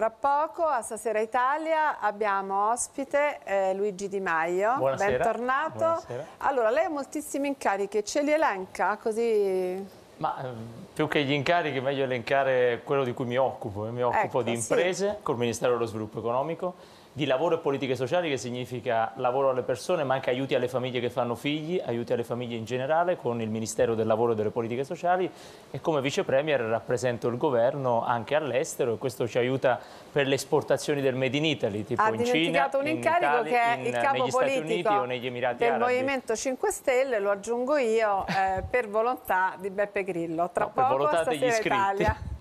Fra poco a Stasera Italia abbiamo ospite eh, Luigi Di Maio, Buonasera. bentornato. Buonasera. Allora, lei ha moltissimi incarichi, ce li elenca così? Ma ehm, più che gli incarichi meglio elencare quello di cui mi occupo, eh. mi occupo ecco, di imprese sì. col Ministero dello Sviluppo Economico di lavoro e politiche sociali che significa lavoro alle persone ma anche aiuti alle famiglie che fanno figli, aiuti alle famiglie in generale con il Ministero del Lavoro e delle Politiche Sociali e come Vice Premier rappresento il governo anche all'estero e questo ci aiuta per le esportazioni del Made in Italy tipo ha in Cina, un incarico in Italia, che è in, il capo politico del Arabi. Movimento 5 Stelle, lo aggiungo io eh, per volontà di Beppe Grillo tra no, poco per volontà degli iscritti. Italia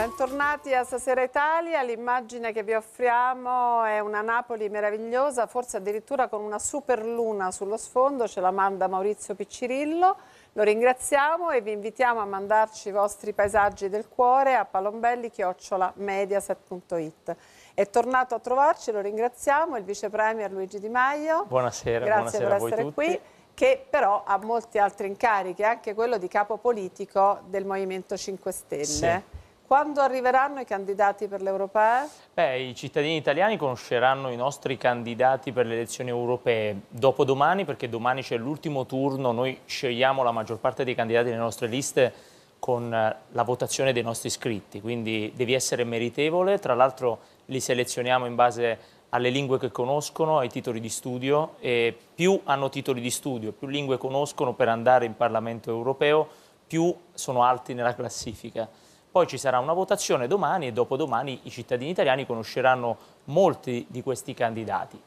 Bentornati a Stasera Italia, l'immagine che vi offriamo è una Napoli meravigliosa, forse addirittura con una super luna sullo sfondo, ce la manda Maurizio Piccirillo, lo ringraziamo e vi invitiamo a mandarci i vostri paesaggi del cuore a palombelli-mediaset.it. È tornato a trovarci, lo ringraziamo, il vice premier Luigi Di Maio. Buonasera, grazie buonasera per essere qui che però ha molti altri incarichi, anche quello di capo politico del Movimento 5 Stelle. Sì. Quando arriveranno i candidati per l'Europea? Beh, i cittadini italiani conosceranno i nostri candidati per le elezioni europee dopodomani, perché domani c'è l'ultimo turno, noi scegliamo la maggior parte dei candidati nelle nostre liste con eh, la votazione dei nostri iscritti, quindi devi essere meritevole, tra l'altro li selezioniamo in base alle lingue che conoscono, ai titoli di studio e più hanno titoli di studio, più lingue conoscono per andare in Parlamento europeo, più sono alti nella classifica. Poi ci sarà una votazione domani e dopodomani i cittadini italiani conosceranno molti di questi candidati.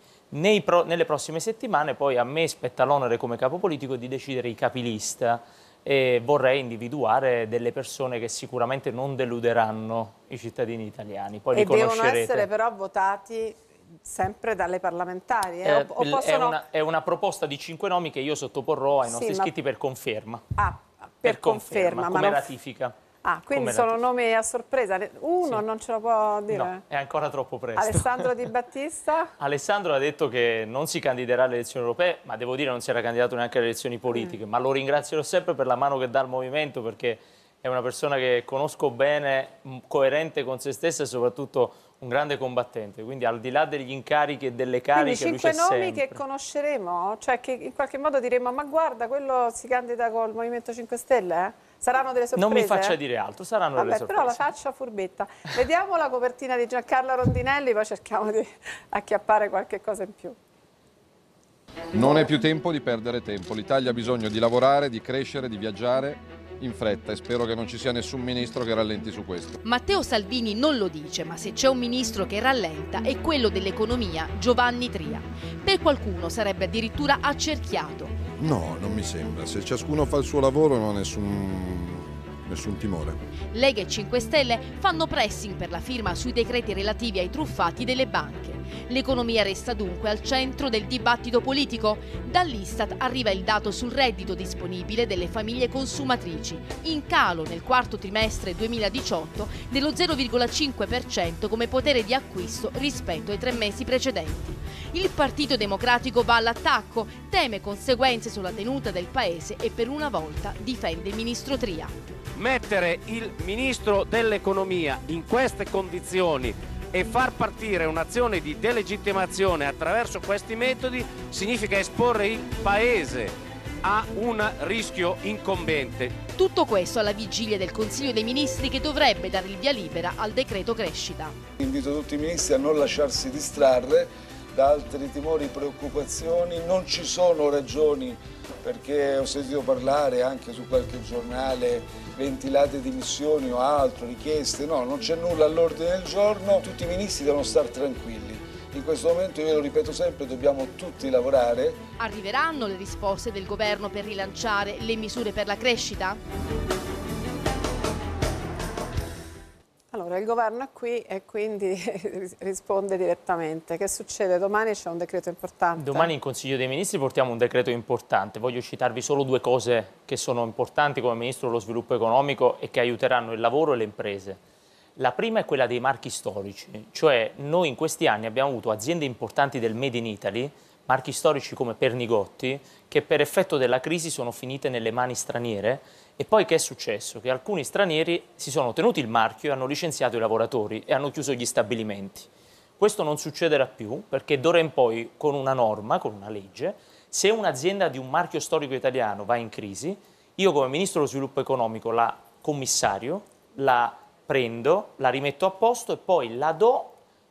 Pro, nelle prossime settimane poi a me spetta l'onere come capo politico di decidere i capilista e vorrei individuare delle persone che sicuramente non deluderanno i cittadini italiani. Poi e devono essere però votati sempre dalle parlamentari. Eh? Eh, o, o possono... è, una, è, una, proposta di cinque nomi che io sottoporrò ai nostri sì, iscritti ma... per conferma. Ah, per, per conferma, conferma come ma ratifica. Ah, quindi sono nomi a sorpresa. Uno sì. non ce lo può dire? No, è ancora troppo presto. Alessandro Di Battista? Alessandro ha detto che non si candiderà alle elezioni europee, ma devo dire non si era candidato neanche alle elezioni politiche, mm. ma lo ringrazierò sempre per la mano che dà al movimento perché è una persona che conosco bene, coerente con se stessa e soprattutto un grande combattente, quindi al di là degli incarichi e delle cariche lui Quindi cinque nomi che conosceremo, cioè che in qualche modo diremo ma guarda quello si candida col Movimento 5 Stelle? Eh? Saranno delle sorprese? Non mi faccia eh? dire altro, saranno Vabbè, delle sorprese. Però la faccia furbetta. Vediamo la copertina di Giancarlo Rondinelli, poi cerchiamo di acchiappare qualche cosa in più. Non è più tempo di perdere tempo, l'Italia ha bisogno di lavorare, di crescere, di viaggiare in fretta e spero che non ci sia nessun ministro che rallenti su questo. Matteo Salvini non lo dice, ma se c'è un ministro che rallenta è quello dell'economia Giovanni Tria. Per qualcuno sarebbe addirittura accerchiato. No, non mi sembra. Se ciascuno fa il suo lavoro non ha nessun nessun timore. Lega e 5 Stelle fanno pressing per la firma sui decreti relativi ai truffati delle banche. L'economia resta dunque al centro del dibattito politico. Dall'Istat arriva il dato sul reddito disponibile delle famiglie consumatrici, in calo nel quarto trimestre 2018 dello 0,5% come potere di acquisto rispetto ai tre mesi precedenti. Il Partito Democratico va all'attacco, teme conseguenze sulla tenuta del Paese e per una volta difende il ministro Tria. Mettere il ministro dell'economia in queste condizioni e far partire un'azione di delegittimazione attraverso questi metodi significa esporre il Paese a un rischio incombente. Tutto questo alla vigilia del Consiglio dei Ministri che dovrebbe dare il via libera al decreto crescita. Invito tutti i ministri a non lasciarsi distrarre da altri timori e preoccupazioni, non ci sono ragioni perché ho sentito parlare anche su qualche giornale ventilate dimissioni o altro, richieste, no, non c'è nulla all'ordine del giorno, tutti i ministri devono stare tranquilli. In questo momento, io lo ripeto sempre, dobbiamo tutti lavorare. Arriveranno le risposte del governo per rilanciare le misure per la crescita? governo. Il governo è qui e quindi risponde direttamente. Che succede? Domani c'è un decreto importante. Domani in Consiglio dei Ministri portiamo un decreto importante. Voglio citarvi solo due cose che sono importanti come Ministro dello Sviluppo Economico e che aiuteranno il lavoro e le imprese. La prima è quella dei marchi storici, cioè noi in questi anni abbiamo avuto aziende importanti del Made in Italy marchi storici come Pernigotti che per effetto della crisi sono finite nelle mani straniere e poi che è successo? Che alcuni stranieri si sono tenuti il marchio e hanno licenziato i lavoratori e hanno chiuso gli stabilimenti. Questo non succederà più perché d'ora in poi con una norma, con una legge, se un'azienda di un marchio storico italiano va in crisi, io come Ministro dello Sviluppo Economico la commissario, la prendo, la rimetto a posto e poi la do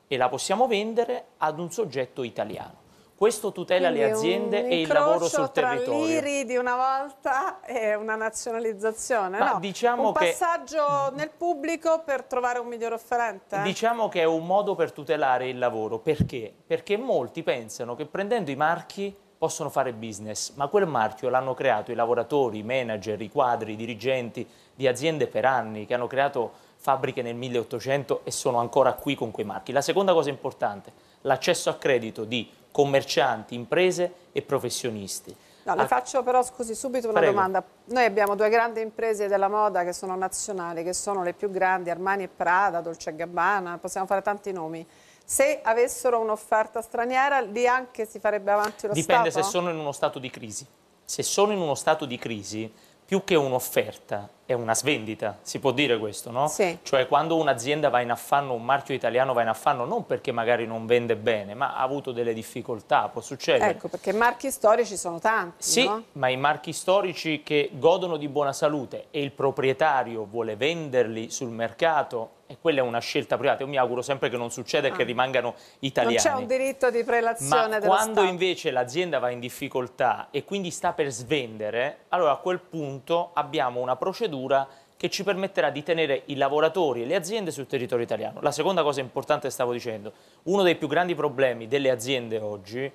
e la possiamo vendere ad un soggetto italiano. Questo tutela Quindi le aziende e il lavoro sul territorio. Un l'IRI di una volta e una nazionalizzazione, Ma no? Diciamo un che... passaggio nel pubblico per trovare un miglior offerente? Diciamo che è un modo per tutelare il lavoro. Perché? Perché molti pensano che prendendo i marchi possono fare business, ma quel marchio l'hanno creato i lavoratori, i manager, i quadri, i dirigenti di aziende per anni che hanno creato fabbriche nel 1800 e sono ancora qui con quei marchi. La seconda cosa importante, l'accesso a credito di commercianti, imprese e professionisti. No, le ah. faccio però, scusi, subito una Prego. domanda. Noi abbiamo due grandi imprese della moda che sono nazionali, che sono le più grandi, Armani e Prada, Dolce Gabbana, possiamo fare tanti nomi. Se avessero un'offerta straniera, lì anche si farebbe avanti lo Dipende Stato? Dipende se sono in uno stato di crisi. Se sono in uno stato di crisi, più che un'offerta è una svendita, si può dire questo, no? Sì. Cioè quando un'azienda va in affanno, un marchio italiano va in affanno non perché magari non vende bene, ma ha avuto delle difficoltà, può succedere. Ecco, perché marchi storici sono tanti, Sì, no? ma i marchi storici che godono di buona salute e il proprietario vuole venderli sul mercato e quella è una scelta privata. Io mi auguro sempre che non succeda e ah. che rimangano italiani. Non c'è un diritto di prelazione Ma quando Stato. invece l'azienda va in difficoltà e quindi sta per svendere, allora a quel punto abbiamo una procedura che ci permetterà di tenere i lavoratori e le aziende sul territorio italiano. La seconda cosa importante stavo dicendo, uno dei più grandi problemi delle aziende oggi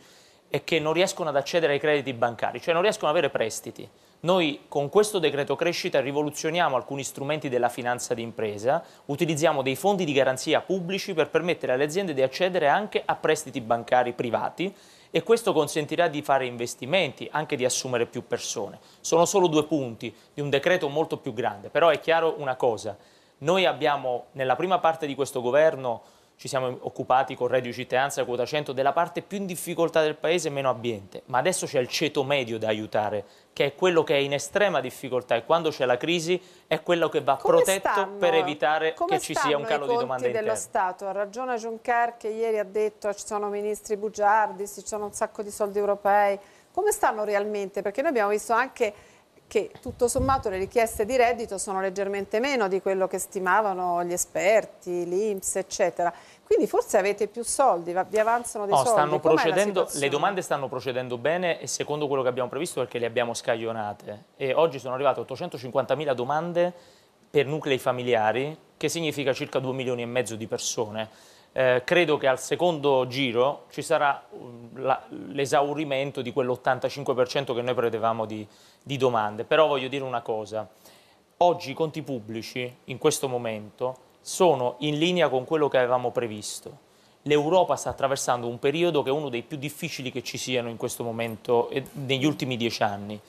è che non riescono ad accedere ai crediti bancari, cioè non riescono ad avere prestiti. Noi con questo decreto crescita rivoluzioniamo alcuni strumenti della finanza d'impresa, utilizziamo dei fondi di garanzia pubblici per permettere alle aziende di accedere anche a prestiti bancari privati e questo consentirà di fare investimenti, anche di assumere più persone. Sono solo due punti di un decreto molto più grande, però è chiaro una cosa, noi abbiamo nella prima parte di questo governo ci siamo occupati con reddito cittadinanza quota 100 della parte più in difficoltà del paese meno ambiente, ma adesso c'è il ceto medio da aiutare, che è quello che è in estrema difficoltà e quando c'è la crisi è quello che va Come protetto stanno? per evitare Come che ci sia un calo di domande interne. domanda interna. dello Stato? Ha ragione Juncker che ieri ha detto ci sono ministri bugiardi, ci sono un sacco di soldi europei. Come stanno realmente? Perché noi abbiamo visto anche che tutto sommato le richieste di reddito sono leggermente meno di quello che stimavano gli esperti, l'Inps, eccetera. Quindi forse avete più soldi, vi avanzano dei no, soldi. Stanno le domande stanno procedendo bene e secondo quello che abbiamo previsto perché le abbiamo scaglionate. E oggi sono arrivate 850.000 domande per nuclei familiari, che significa circa 2 milioni e mezzo di persone eh, credo che al secondo giro ci sarà mm, l'esaurimento di quell'85% che noi prevedevamo di, di domande. Però voglio dire una cosa, oggi i conti pubblici in questo momento sono in linea con quello che avevamo previsto. L'Europa sta attraversando un periodo che è uno dei più difficili che ci siano in questo momento eh, negli ultimi dieci anni.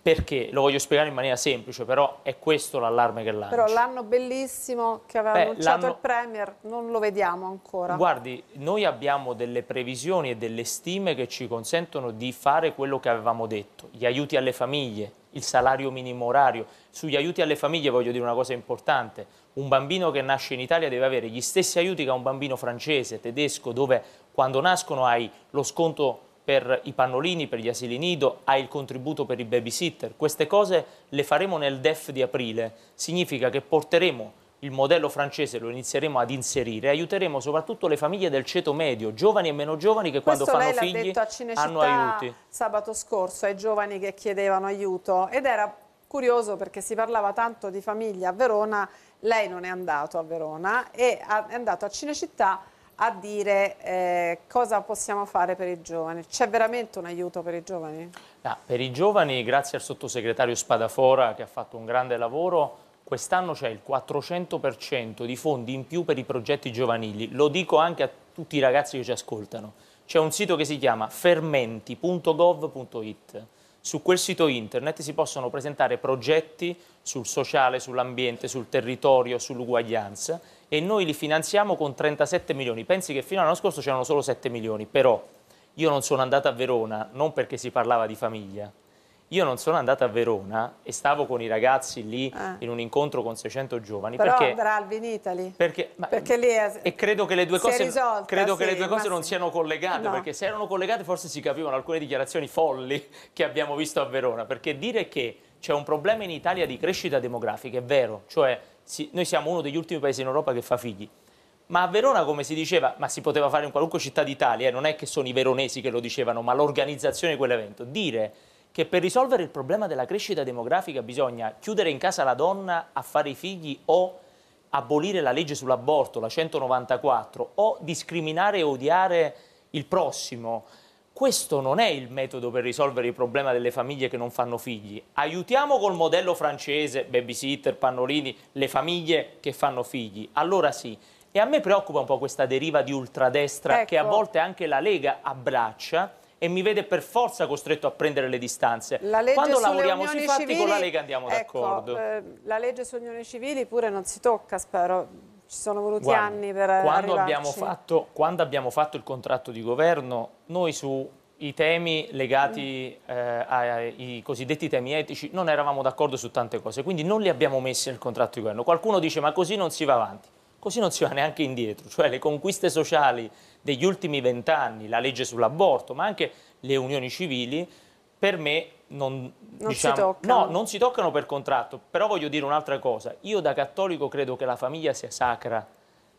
Perché? Lo voglio spiegare in maniera semplice, però è questo l'allarme che lancia. Però l'anno bellissimo che aveva Beh, annunciato il Premier non lo vediamo ancora. Guardi, noi abbiamo delle previsioni e delle stime che ci consentono di fare quello che avevamo detto. Gli aiuti alle famiglie, il salario minimo orario. Sugli aiuti alle famiglie voglio dire una cosa importante. Un bambino che nasce in Italia deve avere gli stessi aiuti che un bambino francese, tedesco, dove quando nascono hai lo sconto per i pannolini, per gli asili nido, hai il contributo per i babysitter. Queste cose le faremo nel DEF di aprile. Significa che porteremo il modello francese lo inizieremo ad inserire, aiuteremo soprattutto le famiglie del ceto medio, giovani e meno giovani che Questo quando fanno figli hanno aiuti. Sabato scorso ai giovani che chiedevano aiuto ed era curioso perché si parlava tanto di famiglia a Verona, lei non è andato a Verona e è andato a Cinecittà a dire eh, cosa possiamo fare per i giovani. C'è veramente un aiuto per i giovani? No, ah, per i giovani, grazie al sottosegretario Spadafora che ha fatto un grande lavoro, quest'anno c'è il 400% di fondi in più per i progetti giovanili. Lo dico anche a tutti i ragazzi che ci ascoltano. C'è un sito che si chiama fermenti.gov.it su quel sito internet si possono presentare progetti sul sociale, sull'ambiente, sul territorio, sull'uguaglianza e noi li finanziamo con 37 milioni. Pensi che fino all'anno scorso c'erano solo 7 milioni, però io non sono andato a Verona non perché si parlava di famiglia, io non sono andata a Verona e stavo con i ragazzi lì ah. in un incontro con 600 giovani. Però perché, andrà al Vinitali. Perché, ma, perché lì è, e credo che le due cose, risolta, credo sì, che le due cose non siano collegate, no. perché se erano collegate forse si capivano alcune dichiarazioni folli che abbiamo visto a Verona. Perché dire che c'è un problema in Italia di crescita demografica è vero, cioè si, noi siamo uno degli ultimi paesi in Europa che fa figli. Ma a Verona, come si diceva, ma si poteva fare in qualunque città d'Italia, eh, non è che sono i veronesi che lo dicevano, ma l'organizzazione di quell'evento. Dire che per risolvere il problema della crescita demografica bisogna chiudere in casa la donna a fare i figli o abolire la legge sull'aborto, la 194, o discriminare e odiare il prossimo. Questo non è il metodo per risolvere il problema delle famiglie che non fanno figli. Aiutiamo col modello francese, babysitter, pannolini, le famiglie che fanno figli. Allora sì. E a me preoccupa un po' questa deriva di ultradestra ecco. che a ecco. volte anche la Lega abbraccia e mi vede per forza costretto a prendere le distanze. La Quando lavoriamo sui fatti civili, con la Lega andiamo ecco, d'accordo. Eh, la legge sulle unioni civili pure non si tocca, spero ci sono voluti Guarda, anni per quando abbiamo, fatto, quando abbiamo fatto il contratto di governo, noi sui temi legati mm. eh, ai cosiddetti temi etici non eravamo d'accordo su tante cose, quindi non li abbiamo messi nel contratto di governo. Qualcuno dice ma così non si va avanti, così non si va neanche indietro, cioè le conquiste sociali degli ultimi vent'anni, la legge sull'aborto, ma anche le unioni civili, per me non, non diciamo, si toccano. No, non si toccano per contratto, però voglio dire un'altra cosa. Io da cattolico credo che la famiglia sia sacra,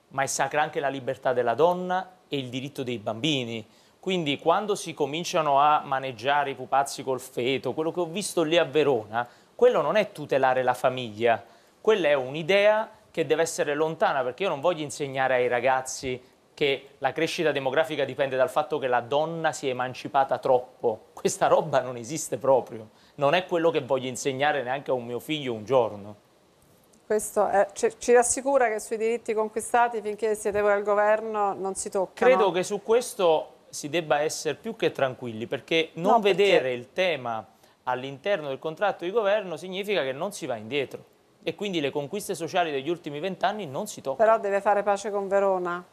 ma è sacra anche la libertà della donna e il diritto dei bambini. Quindi quando si cominciano a maneggiare i pupazzi col feto, quello che ho visto lì a Verona, quello non è tutelare la famiglia, quella è un'idea che deve essere lontana, perché io non voglio insegnare ai ragazzi che la crescita demografica dipende dal fatto che la donna si è emancipata troppo. Questa roba non esiste proprio, non è quello che voglio insegnare neanche a un mio figlio un giorno. Questo è, ci rassicura che sui diritti conquistati finché siete voi al governo non si tocca. Credo che su questo si debba essere più che tranquilli perché non no, vedere il tema all'interno del contratto di governo significa che non si va indietro e quindi le conquiste sociali degli ultimi vent'anni non si toccano. Però deve fare pace con Verona.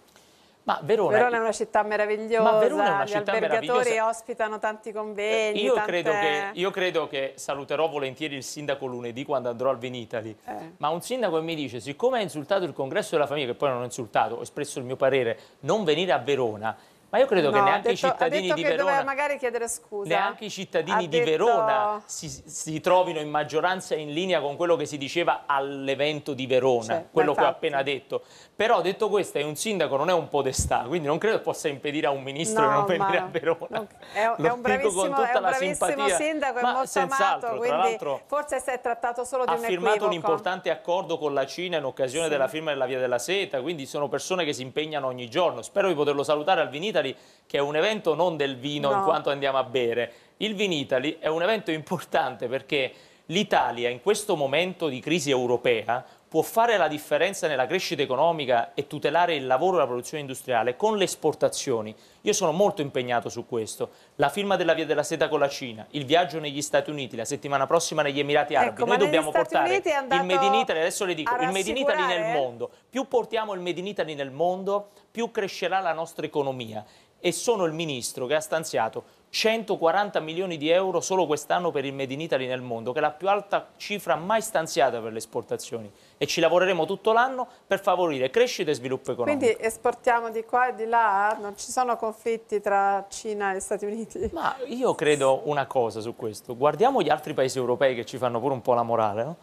Ma Verona, Verona, è una città meravigliosa, ma Verona è una gli città albergatori ospitano tanti convegni. Io, tante... credo che, io, credo che, saluterò volentieri il sindaco lunedì quando andrò al Venitali, eh. ma un sindaco mi dice siccome ha insultato il congresso della famiglia, che poi non ho insultato, ho espresso il mio parere, non venire a Verona, ma io credo no, che neanche detto, i cittadini di Verona magari chiedere scusa. Neanche i cittadini detto... di Verona si, si, trovino in maggioranza in linea con quello che si diceva all'evento di Verona, cioè, quello che ho appena detto. Però detto questo, è un sindaco, non è un podestà, quindi non credo possa impedire a un ministro no, di non venire a Verona. È, è un bravissimo, è un bravissimo sindaco, è molto amato, quindi forse si è trattato solo di un equivoco. Ha firmato un importante accordo con la Cina in occasione sì. della firma della Via della Seta, quindi sono persone che si impegnano ogni giorno. Spero di poterlo salutare al Vinitali, che è un evento non del vino no. in quanto andiamo a bere. Il Vinitali è un evento importante perché l'Italia in questo momento di crisi europea può fare la differenza nella crescita economica e tutelare il lavoro e la produzione industriale con le esportazioni. Io sono molto impegnato su questo. La firma della Via della Seta con la Cina, il viaggio negli Stati Uniti, la settimana prossima negli Emirati ecco, Arabi. Ecco, Noi dobbiamo Stati portare il Made in Italy, adesso le dico, il Made in Italy nel mondo. Più portiamo il Made in Italy nel mondo, più crescerà la nostra economia. E sono il ministro che ha stanziato 140 milioni di euro solo quest'anno per il Made in Italy nel mondo, che è la più alta cifra mai stanziata per le esportazioni e ci lavoreremo tutto l'anno per favorire crescita e sviluppo economico. Quindi esportiamo di qua e di là? Non ci sono conflitti tra Cina e Stati Uniti? Ma io credo una cosa su questo, guardiamo gli altri paesi europei che ci fanno pure un po' la morale, no?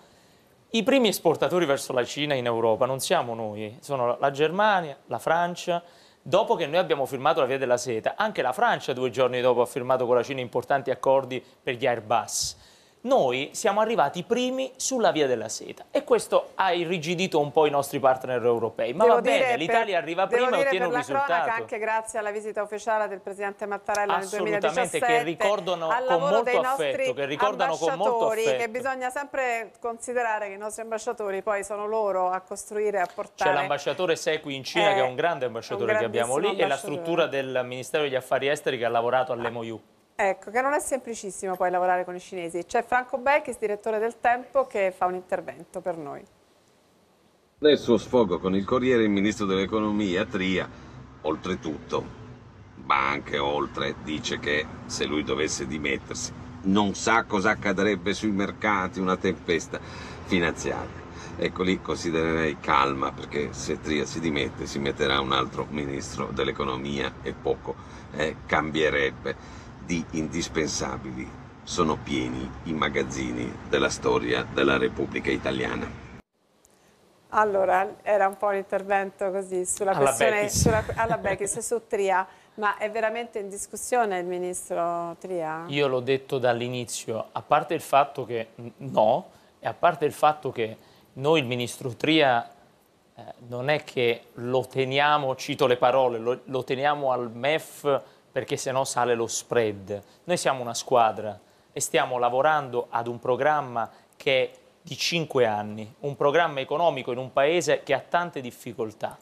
I primi esportatori verso la Cina in Europa non siamo noi, sono la Germania, la Francia, dopo che noi abbiamo firmato la via della seta, anche la Francia due giorni dopo ha firmato con la Cina importanti accordi per gli Airbus noi siamo arrivati primi sulla via della seta e questo ha irrigidito un po' i nostri partner europei. Ma devo va bene, l'Italia arriva prima e ottiene un risultato. Cronaca, anche grazie alla visita ufficiale del Presidente Mattarella nel 2017. che ricordano con molto affetto, che ricordano con molto affetto. Che bisogna sempre considerare che i nostri ambasciatori poi sono loro a costruire, a portare. C'è l'ambasciatore Sequi in Cina eh, che è un grande ambasciatore un che abbiamo lì e la struttura del Ministero degli Affari Esteri che ha lavorato all'EMOU. Ecco, che non è semplicissimo poi lavorare con i cinesi. C'è Franco Becchis, direttore del Tempo, che fa un intervento per noi. Nel suo sfogo con il Corriere il ministro dell'Economia, Tria, oltretutto, ma anche oltre, dice che se lui dovesse dimettersi non sa cosa accadrebbe sui mercati, una tempesta finanziaria. Ecco lì considererei calma perché se Tria si dimette si metterà un altro ministro dell'economia e poco eh, cambierebbe di indispensabili sono pieni i magazzini della storia della Repubblica Italiana. Allora, era un po' un intervento così sulla alla questione Bechis. Sulla, alla Bechis su Tria, ma è veramente in discussione il ministro Tria? Io l'ho detto dall'inizio, a parte il fatto che no, e a parte il fatto che noi il ministro Tria eh, non è che lo teniamo, cito le parole, lo, lo teniamo al MEF perché se no sale lo spread. Noi siamo una squadra e stiamo lavorando ad un programma che è di 5 anni, un programma economico in un paese che ha tante difficoltà.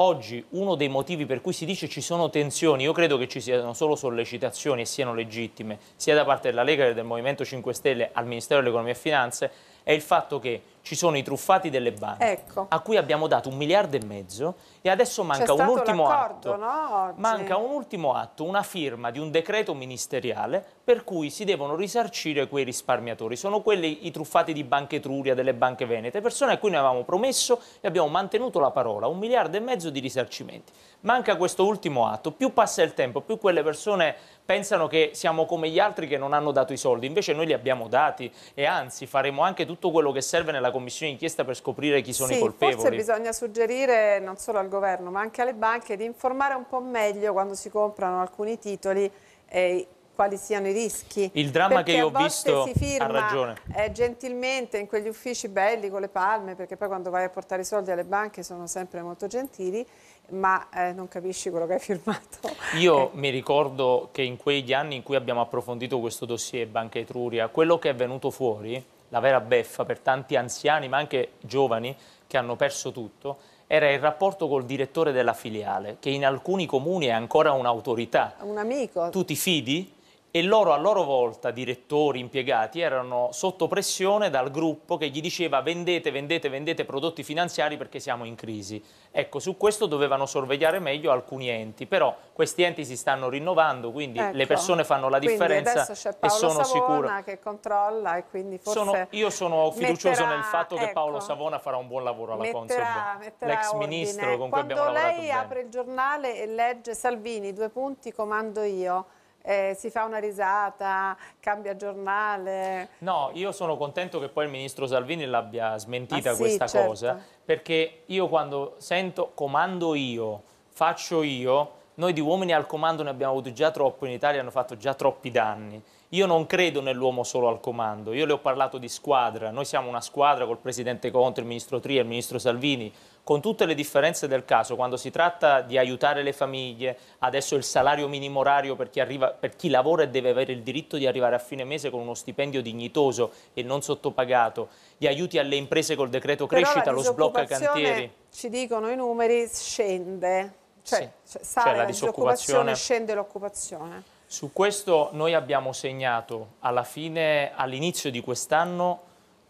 Oggi uno dei motivi per cui si dice ci sono tensioni, io credo che ci siano solo sollecitazioni e siano legittime, sia da parte della Lega che del Movimento 5 Stelle al Ministero dell'Economia e Finanze, è il fatto che ci sono i truffati delle banche, ecco. a cui abbiamo dato un miliardo e mezzo e adesso manca un ultimo atto. No, manca un ultimo atto, una firma di un decreto ministeriale per cui si devono risarcire quei risparmiatori. Sono quelli i truffati di Banca Etruria, delle banche venete, persone a cui noi avevamo promesso e abbiamo mantenuto la parola, un miliardo e mezzo di risarcimenti. Manca questo ultimo atto, più passa il tempo, più quelle persone pensano che siamo come gli altri che non hanno dato i soldi, invece noi li abbiamo dati e anzi faremo anche tutto quello che serve nella alla commissione d'inchiesta per scoprire chi sono sì, i colpevoli. forse bisogna suggerire non solo al governo ma anche alle banche di informare un po' meglio quando si comprano alcuni titoli eh, quali siano i rischi. Il dramma perché che io ho visto si firma, ha ragione. Eh, gentilmente in quegli uffici belli con le palme, perché poi quando vai a portare i soldi alle banche sono sempre molto gentili, ma eh, non capisci quello che hai firmato. Io eh. mi ricordo che in quegli anni in cui abbiamo approfondito questo dossier Banca Etruria, quello che è venuto fuori la vera beffa per tanti anziani, ma anche giovani che hanno perso tutto, era il rapporto col direttore della filiale, che in alcuni comuni è ancora un'autorità. Un amico. Tu ti fidi e loro a loro volta, direttori, impiegati, erano sotto pressione dal gruppo che gli diceva vendete, vendete, vendete prodotti finanziari perché siamo in crisi. Ecco, su questo dovevano sorvegliare meglio alcuni enti, però questi enti si stanno rinnovando, quindi ecco. le persone fanno la differenza e sono Savona sicura. che controlla e quindi forse sono, Io sono fiducioso metterà, nel fatto che Paolo ecco, Savona farà un buon lavoro alla metterà, Consob, l'ex ministro con Quando cui abbiamo lavorato Quando lei bene. apre il giornale e legge Salvini, due punti, comando io eh, si fa una risata, cambia giornale. No, io sono contento che poi il ministro Salvini l'abbia smentita ah, sì, questa certo. cosa, perché io quando sento comando io, faccio io, noi di uomini al comando ne abbiamo avuto già troppo in Italia, hanno fatto già troppi danni. Io non credo nell'uomo solo al comando, io le ho parlato di squadra, noi siamo una squadra col Presidente Conte, il Ministro Tria, il Ministro Salvini, con tutte le differenze del caso, quando si tratta di aiutare le famiglie, adesso il salario minimo orario per chi, arriva, per chi lavora e deve avere il diritto di arrivare a fine mese con uno stipendio dignitoso e non sottopagato, gli aiuti alle imprese col decreto crescita, lo sblocca cantieri. Ci dicono i numeri, scende cioè, sì. Cioè, sale la, la disoccupazione, scende l'occupazione. Su questo noi abbiamo segnato all'inizio di quest'anno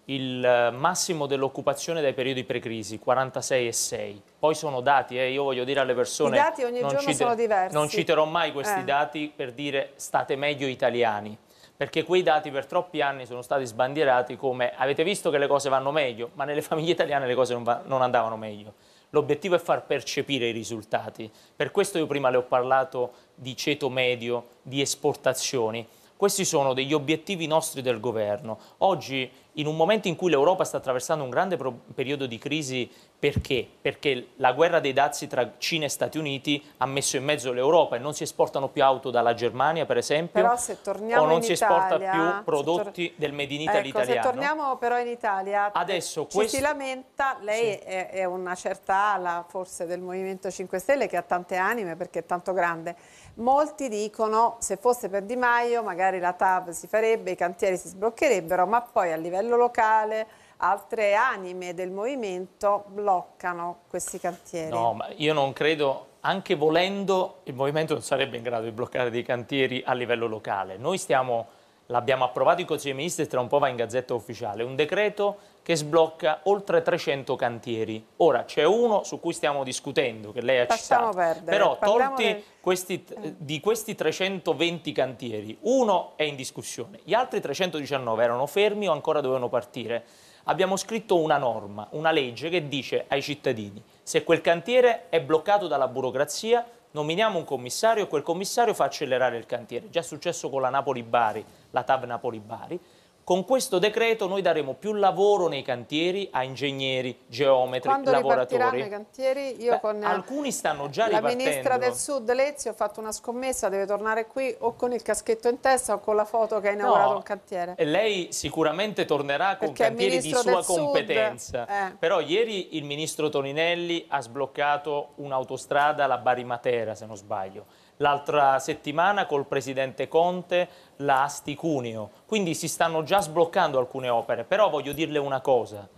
il massimo dell'occupazione dai periodi pre-crisi, 46,6. Poi sono dati, eh, io voglio dire alle persone... I dati ogni giorno sono diversi. Non citerò mai questi eh. dati per dire state meglio italiani, perché quei dati per troppi anni sono stati sbandierati come avete visto che le cose vanno meglio, ma nelle famiglie italiane le cose non, non andavano meglio. L'obiettivo è far percepire i risultati. Per questo io prima le ho parlato di ceto medio, di esportazioni questi sono degli obiettivi nostri del governo. Oggi, in un momento in cui l'Europa sta attraversando un grande periodo di crisi, perché? Perché la guerra dei dazi tra Cina e Stati Uniti ha messo in mezzo l'Europa e non si esportano più auto dalla Germania, per esempio, però se torniamo o non si Italia, più prodotti del Made in Italy ecco, italiano. Se torniamo però in Italia, Adesso ci questo... si lamenta, lei sì. è, è una certa ala forse del Movimento 5 Stelle che ha tante anime perché è tanto grande, Molti dicono se fosse per Di Maio magari la TAV si farebbe, i cantieri si sbloccherebbero, ma poi a livello locale altre anime del movimento bloccano questi cantieri. No, ma io non credo, anche volendo, il movimento non sarebbe in grado di bloccare dei cantieri a livello locale. Noi stiamo l'abbiamo approvato in Consiglio dei Ministri e tra un po' va in Gazzetta Ufficiale, un decreto che sblocca oltre 300 cantieri. Ora, c'è uno su cui stiamo discutendo, che lei ha citato, però tolti questi, mm. di questi 320 cantieri, uno è in discussione, gli altri 319 erano fermi o ancora dovevano partire. Abbiamo scritto una norma, una legge che dice ai cittadini se quel cantiere è bloccato dalla burocrazia nominiamo un commissario e quel commissario fa accelerare il cantiere. Già è successo con la Napoli-Bari, la TAV Napoli-Bari, con questo decreto noi daremo più lavoro nei cantieri a ingegneri, geometri, Quando lavoratori. i cantieri? Io Beh, con eh, alcuni stanno già la ripartendo. La ministra del Sud, Lezzi, ha fatto una scommessa, deve tornare qui o con il caschetto in testa o con la foto che ha inaugurato no, un cantiere. Lei sicuramente tornerà con Perché cantieri di sua competenza. Sud, eh. Però ieri il ministro Toninelli ha sbloccato un'autostrada, la Bari-Matera, se non sbaglio l'altra settimana col presidente Conte la Asti Cuneo. quindi si stanno già sbloccando alcune opere, però voglio dirle una cosa,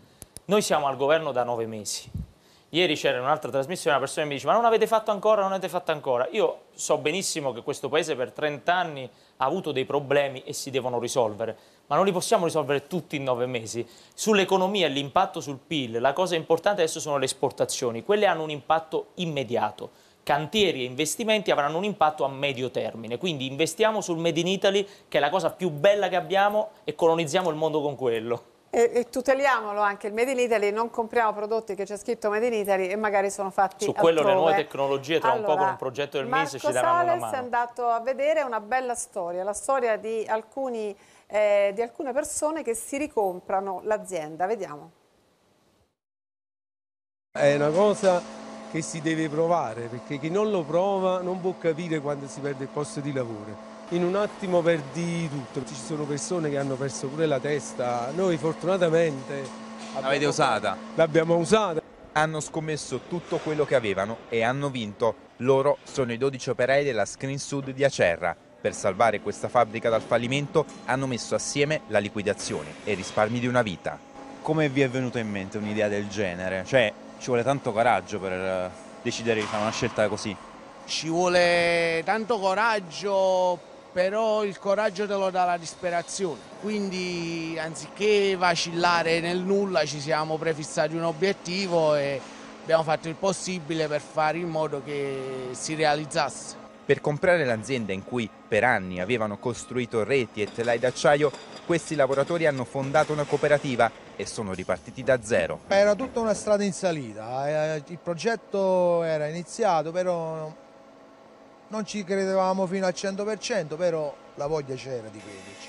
noi siamo al governo da nove mesi, ieri c'era un'altra trasmissione, una persona mi dice ma non avete fatto ancora, non avete fatto ancora, io so benissimo che questo paese per 30 anni ha avuto dei problemi e si devono risolvere, ma non li possiamo risolvere tutti in nove mesi. Sull'economia e l'impatto sul PIL, la cosa importante adesso sono le esportazioni, quelle hanno un impatto immediato cantieri e investimenti avranno un impatto a medio termine. Quindi investiamo sul Made in Italy, che è la cosa più bella che abbiamo, e colonizziamo il mondo con quello. E, e tuteliamolo anche, il Made in Italy, non compriamo prodotti che c'è scritto Made in Italy e magari sono fatti Su quello altrove. le nuove tecnologie tra allora, un po' con un progetto del Marco MISE ci daranno Sales una mano. Marco è andato a vedere una bella storia, la storia di, alcuni, eh, di alcune persone che si ricomprano l'azienda, vediamo. È una cosa che si deve provare, perché chi non lo prova non può capire quando si perde il posto di lavoro. In un attimo perdi tutto, ci sono persone che hanno perso pure la testa, noi fortunatamente... L'avete usata? L'abbiamo usata. Hanno scommesso tutto quello che avevano e hanno vinto. Loro sono i 12 operai della Screen Sud di Acerra. Per salvare questa fabbrica dal fallimento hanno messo assieme la liquidazione e i risparmi di una vita. Come vi è venuta in mente un'idea del genere? Cioè, ci vuole tanto coraggio per eh, decidere di fare una scelta così. Ci vuole tanto coraggio, però il coraggio te lo dà la disperazione. Quindi anziché vacillare nel nulla ci siamo prefissati un obiettivo e abbiamo fatto il possibile per fare in modo che si realizzasse. Per comprare l'azienda in cui per anni avevano costruito reti e telai d'acciaio questi lavoratori hanno fondato una cooperativa e sono ripartiti da zero. Era tutta una strada in salita, eh, eh, il progetto era iniziato, però non ci credevamo fino al 100%, però la voglia c'era di crederci.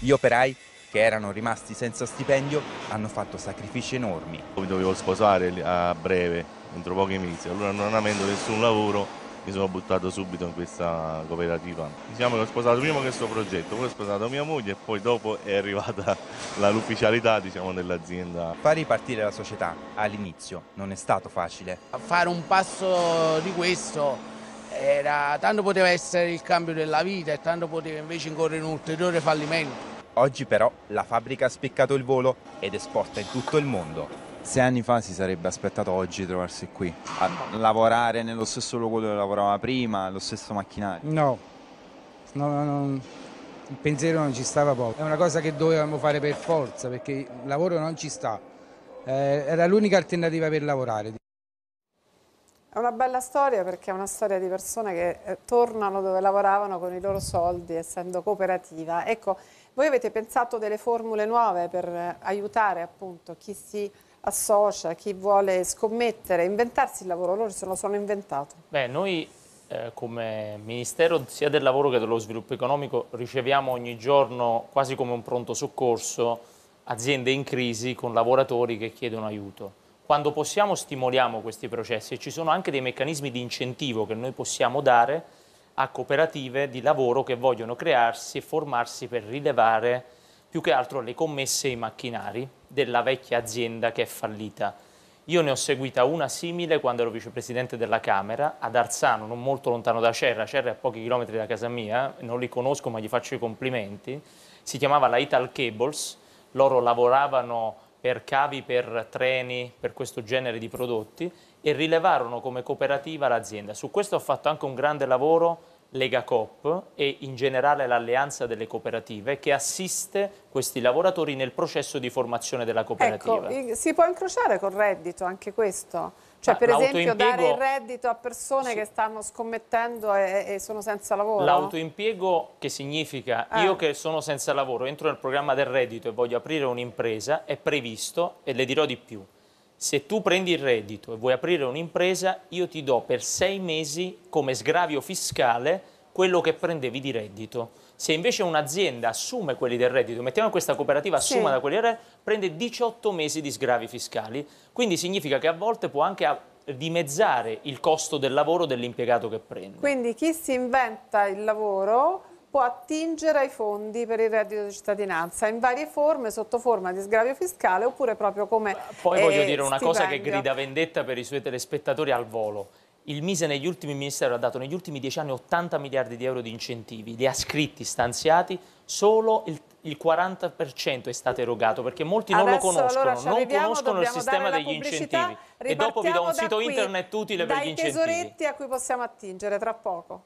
Gli operai che erano rimasti senza stipendio hanno fatto sacrifici enormi. Mi dovevo sposare a breve, entro pochi mesi, allora non avendo nessun lavoro mi sono buttato subito in questa cooperativa. Diciamo che ho sposato prima questo progetto, poi ho sposato mia moglie e poi dopo è arrivata l'ufficialità diciamo, dell'azienda. Far ripartire la società all'inizio non è stato facile. Fare un passo di questo era, tanto poteva essere il cambio della vita e tanto poteva invece incorrere in un ulteriore fallimento. Oggi però la fabbrica ha spiccato il volo ed esporta in tutto il mondo sei anni fa si sarebbe aspettato oggi di trovarsi qui, a lavorare nello stesso luogo dove lavorava prima, lo stesso macchinario? No, no, no, no. il pensiero non ci stava poco. È una cosa che dovevamo fare per forza perché il lavoro non ci sta. Eh, era l'unica alternativa per lavorare. È una bella storia perché è una storia di persone che eh, tornano dove lavoravano con i loro soldi, essendo cooperativa. Ecco, voi avete pensato delle formule nuove per eh, aiutare appunto chi si associa, chi vuole scommettere, inventarsi il lavoro, loro se lo sono inventato. Beh, noi eh, come Ministero sia del Lavoro che dello Sviluppo Economico riceviamo ogni giorno, quasi come un pronto soccorso, aziende in crisi con lavoratori che chiedono aiuto. Quando possiamo stimoliamo questi processi e ci sono anche dei meccanismi di incentivo che noi possiamo dare a cooperative di lavoro che vogliono crearsi e formarsi per rilevare più che altro le commesse e i macchinari della vecchia azienda che è fallita. Io ne ho seguita una simile quando ero vicepresidente della Camera ad Arzano, non molto lontano da Cerra, Cerra è a pochi chilometri da casa mia, non li conosco ma gli faccio i complimenti. Si chiamava la Ital Cables, loro lavoravano per cavi, per treni, per questo genere di prodotti e rilevarono come cooperativa l'azienda. Su questo ho fatto anche un grande lavoro Lega Coop e in generale l'alleanza delle cooperative che assiste questi lavoratori nel processo di formazione della cooperativa. Ecco, si può incrociare col reddito anche questo? Cioè Ma per esempio dare il reddito a persone sì. che stanno scommettendo e, e sono senza lavoro? L'autoimpiego che significa eh. io che sono senza lavoro, entro nel programma del reddito e voglio aprire un'impresa, è previsto e le dirò di più se tu prendi il reddito e vuoi aprire un'impresa, io ti do per sei mesi come sgravio fiscale quello che prendevi di reddito. Se invece un'azienda assume quelli del reddito, mettiamo questa cooperativa sì. assuma da quelli del reddito, prende 18 mesi di sgravi fiscali. Quindi significa che a volte può anche dimezzare il costo del lavoro dell'impiegato che prende. Quindi chi si inventa il lavoro può attingere ai fondi per il reddito di cittadinanza in varie forme, sotto forma di sgravio fiscale oppure proprio come Poi voglio eh, dire una stipendio. cosa che grida vendetta per i suoi telespettatori al volo. Il Mise negli ultimi ministeri ha dato negli ultimi dieci anni 80 miliardi di euro di incentivi, li ha scritti, stanziati, solo il, il 40% è stato erogato perché molti Adesso, non lo conoscono, allora non arriviamo, conoscono il sistema degli incentivi e dopo vi do un sito qui, internet utile per gli incentivi. Dai tesoretti a cui possiamo attingere tra poco.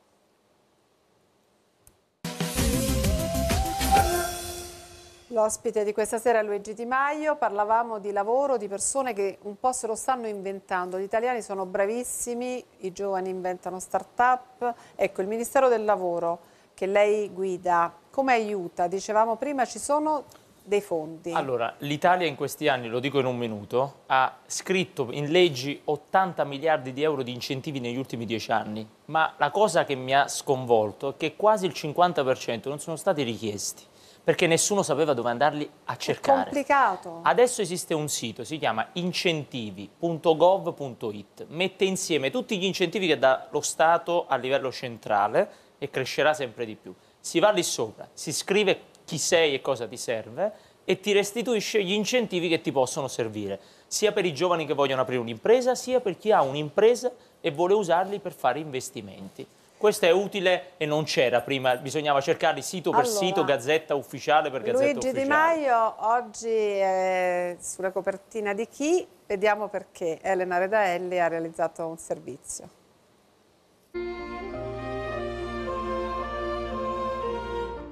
L'ospite di questa sera è Luigi Di Maio, parlavamo di lavoro, di persone che un po' se lo stanno inventando, gli italiani sono bravissimi, i giovani inventano start-up, ecco il Ministero del Lavoro che lei guida, come aiuta? Dicevamo prima ci sono dei fondi. Allora, l'Italia in questi anni, lo dico in un minuto, ha scritto in leggi 80 miliardi di euro di incentivi negli ultimi dieci anni, ma la cosa che mi ha sconvolto è che quasi il 50% non sono stati richiesti perché nessuno sapeva dove andarli a cercare. È complicato. Adesso esiste un sito, si chiama incentivi.gov.it, mette insieme tutti gli incentivi che dà lo Stato a livello centrale e crescerà sempre di più. Si va lì sopra, si scrive chi sei e cosa ti serve e ti restituisce gli incentivi che ti possono servire, sia per i giovani che vogliono aprire un'impresa, sia per chi ha un'impresa e vuole usarli per fare investimenti. Questo è utile e non c'era prima, bisognava cercare sito per allora, sito, gazzetta ufficiale per gazzetta Luigi ufficiale. Luigi Di Maio oggi è sulla copertina di chi? Vediamo perché Elena Redaelli ha realizzato un servizio.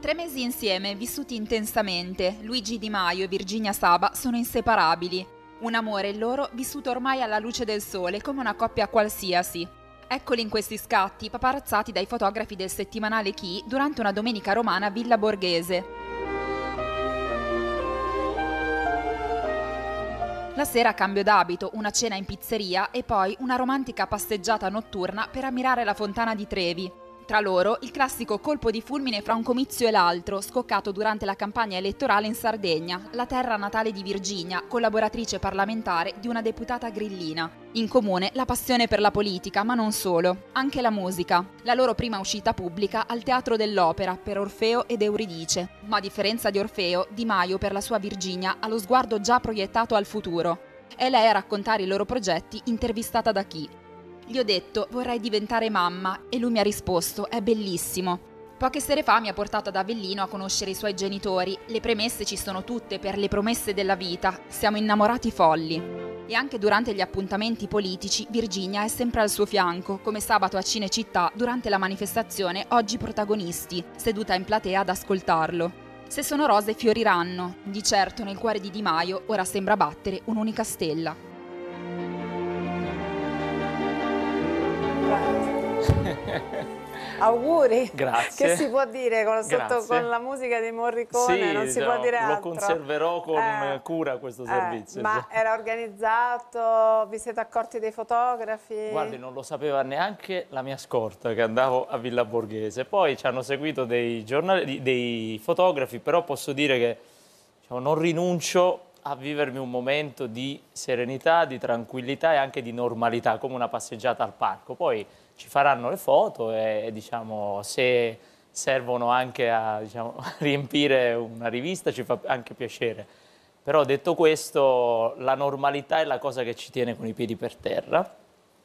Tre mesi insieme, vissuti intensamente, Luigi Di Maio e Virginia Saba sono inseparabili. Un amore, loro, vissuto ormai alla luce del sole, come una coppia qualsiasi. Eccoli in questi scatti, paparazzati dai fotografi del settimanale Chi durante una domenica romana a Villa Borghese. La sera cambio d'abito, una cena in pizzeria e poi una romantica passeggiata notturna per ammirare la fontana di Trevi tra loro il classico colpo di fulmine fra un comizio e l'altro, scoccato durante la campagna elettorale in Sardegna, la terra natale di Virginia, collaboratrice parlamentare di una deputata grillina. In comune la passione per la politica, ma non solo, anche la musica. La loro prima uscita pubblica al Teatro dell'Opera per Orfeo ed Euridice. Ma a differenza di Orfeo, Di Maio per la sua Virginia ha lo sguardo già proiettato al futuro. È lei a raccontare i loro progetti intervistata da chi? Gli ho detto vorrei diventare mamma e lui mi ha risposto è bellissimo. Poche sere fa mi ha portato ad Avellino a conoscere i suoi genitori, le premesse ci sono tutte per le promesse della vita, siamo innamorati folli. E anche durante gli appuntamenti politici Virginia è sempre al suo fianco, come sabato a Cinecittà durante la manifestazione Oggi Protagonisti, seduta in platea ad ascoltarlo. Se sono rose fioriranno, di certo nel cuore di Di Maio ora sembra battere un'unica stella. Auguri. Grazie. Che si può dire con, sotto, con la musica di Morricone? Sì, non si no, può diciamo, dire altro. Lo conserverò con eh, cura questo eh, servizio. Ma era organizzato? Vi siete accorti dei fotografi? Guardi, non lo sapeva neanche la mia scorta che andavo a Villa Borghese. Poi ci hanno seguito dei, giornali, dei fotografi, però posso dire che diciamo, non rinuncio a vivermi un momento di serenità, di tranquillità e anche di normalità, come una passeggiata al parco. Poi ci faranno le foto e diciamo, se servono anche a, diciamo, riempire una rivista ci fa anche piacere. Però detto questo, la normalità è la cosa che ci tiene con i piedi per terra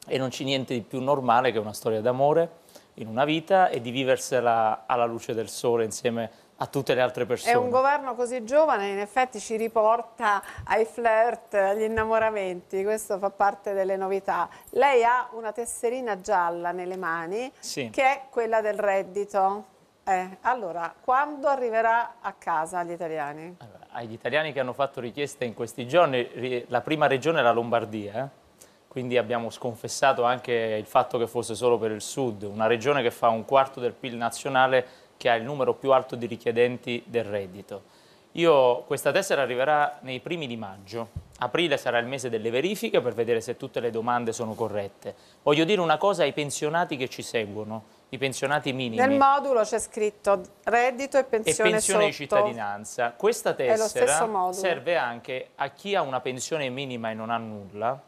e non c'è niente di più normale che una storia d'amore in una vita e di viversela alla luce del sole insieme a a tutte le altre persone. È un governo così giovane, in effetti ci riporta ai flirt, agli innamoramenti, questo fa parte delle novità. Lei ha una tesserina gialla nelle mani, sì. che è quella del reddito. Eh, allora, quando arriverà a casa agli italiani? Allora, agli italiani che hanno fatto richieste in questi giorni, la prima regione è la Lombardia, eh. quindi abbiamo sconfessato anche il fatto che fosse solo per il sud, una regione che fa un quarto del PIL nazionale che ha il numero più alto di richiedenti del reddito. Io, questa tessera arriverà nei primi di maggio. Aprile sarà il mese delle verifiche per vedere se tutte le domande sono corrette. Voglio dire una cosa ai pensionati che ci seguono, i pensionati minimi. Nel modulo c'è scritto reddito e pensione, e pensione di cittadinanza. Questa tessera serve anche a chi ha una pensione minima e non ha nulla,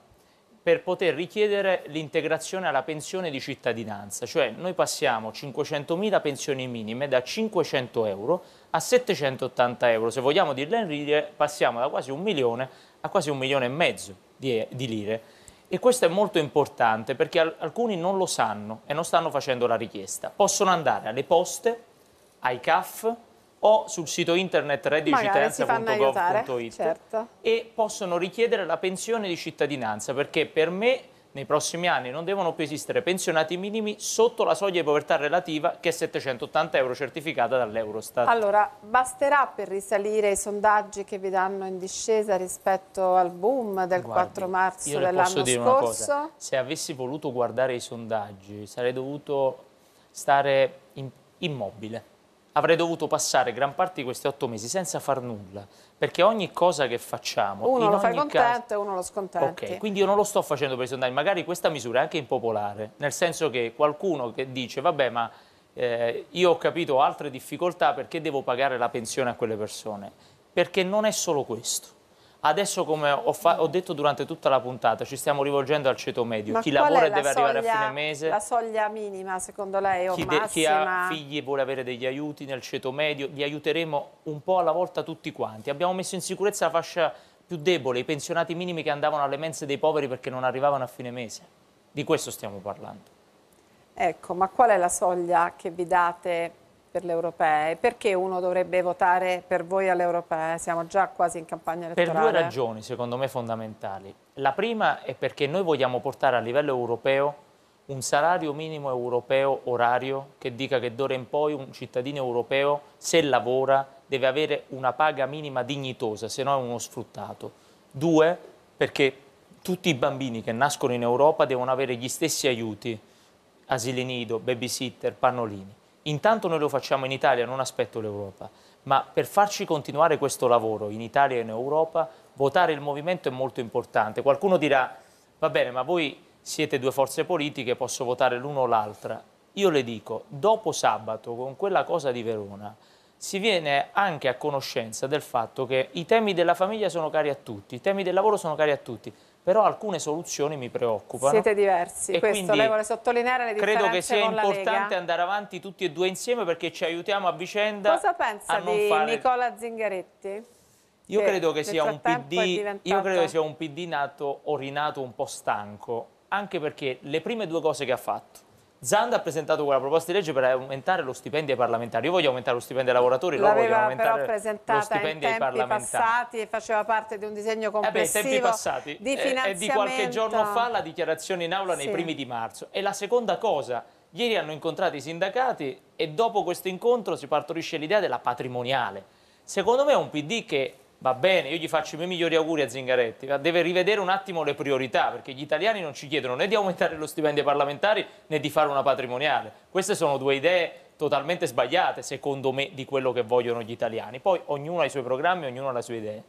per poter richiedere l'integrazione alla pensione di cittadinanza, cioè noi passiamo 500.000 pensioni minime da 500 euro a 780 euro, se vogliamo dirla in lire passiamo da quasi un milione a quasi un milione e mezzo di, di lire e questo è molto importante perché al alcuni non lo sanno e non stanno facendo la richiesta, possono andare alle poste, ai CAF, o sul sito internet reddicittadinanza.gov.it certo. e possono richiedere la pensione di cittadinanza perché per me nei prossimi anni non devono più esistere pensionati minimi sotto la soglia di povertà relativa che è 780 euro certificata dall'Eurostat. Allora, basterà per risalire i sondaggi che vi danno in discesa rispetto al boom del Guardi, 4 marzo dell'anno scorso? Cosa, se avessi voluto guardare i sondaggi sarei dovuto stare in, immobile avrei dovuto passare gran parte di questi otto mesi senza far nulla, perché ogni cosa che facciamo... Uno lo fai contento e uno lo scontento. Ok, quindi io non lo sto facendo per i sondaggi, magari questa misura è anche impopolare, nel senso che qualcuno che dice, vabbè, ma eh, io ho capito altre difficoltà perché devo pagare la pensione a quelle persone, perché non è solo questo. Adesso, come ho, ho, detto durante tutta la puntata, ci stiamo rivolgendo al ceto medio. Ma chi lavora e la deve soglia, arrivare a fine mese. La soglia minima, secondo lei, o chi, de, chi ha figli e vuole avere degli aiuti nel ceto medio, li aiuteremo un po' alla volta tutti quanti. Abbiamo messo in sicurezza la fascia più debole, i pensionati minimi che andavano alle mense dei poveri perché non arrivavano a fine mese. Di questo stiamo parlando. Ecco, ma qual è la soglia che vi date per le europee. Perché uno dovrebbe votare per voi alle europee? Siamo già quasi in campagna elettorale. Per due ragioni, secondo me, fondamentali. La prima è perché noi vogliamo portare a livello europeo un salario minimo europeo orario che dica che d'ora in poi un cittadino europeo, se lavora, deve avere una paga minima dignitosa, se no è uno sfruttato. Due, perché tutti i bambini che nascono in Europa devono avere gli stessi aiuti, asili nido, babysitter, pannolini. Intanto noi lo facciamo in Italia, non aspetto l'Europa, ma per farci continuare questo lavoro in Italia e in Europa, votare il movimento è molto importante. Qualcuno dirà, va bene, ma voi siete due forze politiche, posso votare l'uno o l'altra. Io le dico, dopo sabato, con quella cosa di Verona, si viene anche a conoscenza del fatto che i temi della famiglia sono cari a tutti, i temi del lavoro sono cari a tutti però alcune soluzioni mi preoccupano. Siete diversi, e questo lei vuole sottolineare le differenze Credo che sia importante andare avanti tutti e due insieme perché ci aiutiamo a vicenda Cosa pensa di fare... Nicola Zingaretti? Io credo, PD, diventato... io credo, che sia un PD, nato o rinato un po' stanco, anche perché le prime due cose che ha fatto, Zanda ha presentato quella proposta di legge per aumentare lo stipendio ai parlamentari. Io voglio aumentare lo stipendio ai lavoratori, loro vogliono aumentare lo stipendio ai parlamentari. passati e faceva parte di un disegno complessivo eh beh, tempi passati, di finanziamento. Eh, è di qualche giorno fa la dichiarazione in aula nei sì. primi di marzo. E la seconda cosa, ieri hanno incontrato i sindacati e dopo questo incontro si partorisce l'idea della patrimoniale. Secondo me è un PD che Va bene, io gli faccio i miei migliori auguri a Zingaretti, ma deve rivedere un attimo le priorità, perché gli italiani non ci chiedono né di aumentare lo stipendio ai parlamentari né di fare una patrimoniale. Queste sono due idee totalmente sbagliate, secondo me, di quello che vogliono gli italiani. Poi ognuno ha i suoi programmi, ognuno ha le sue idee.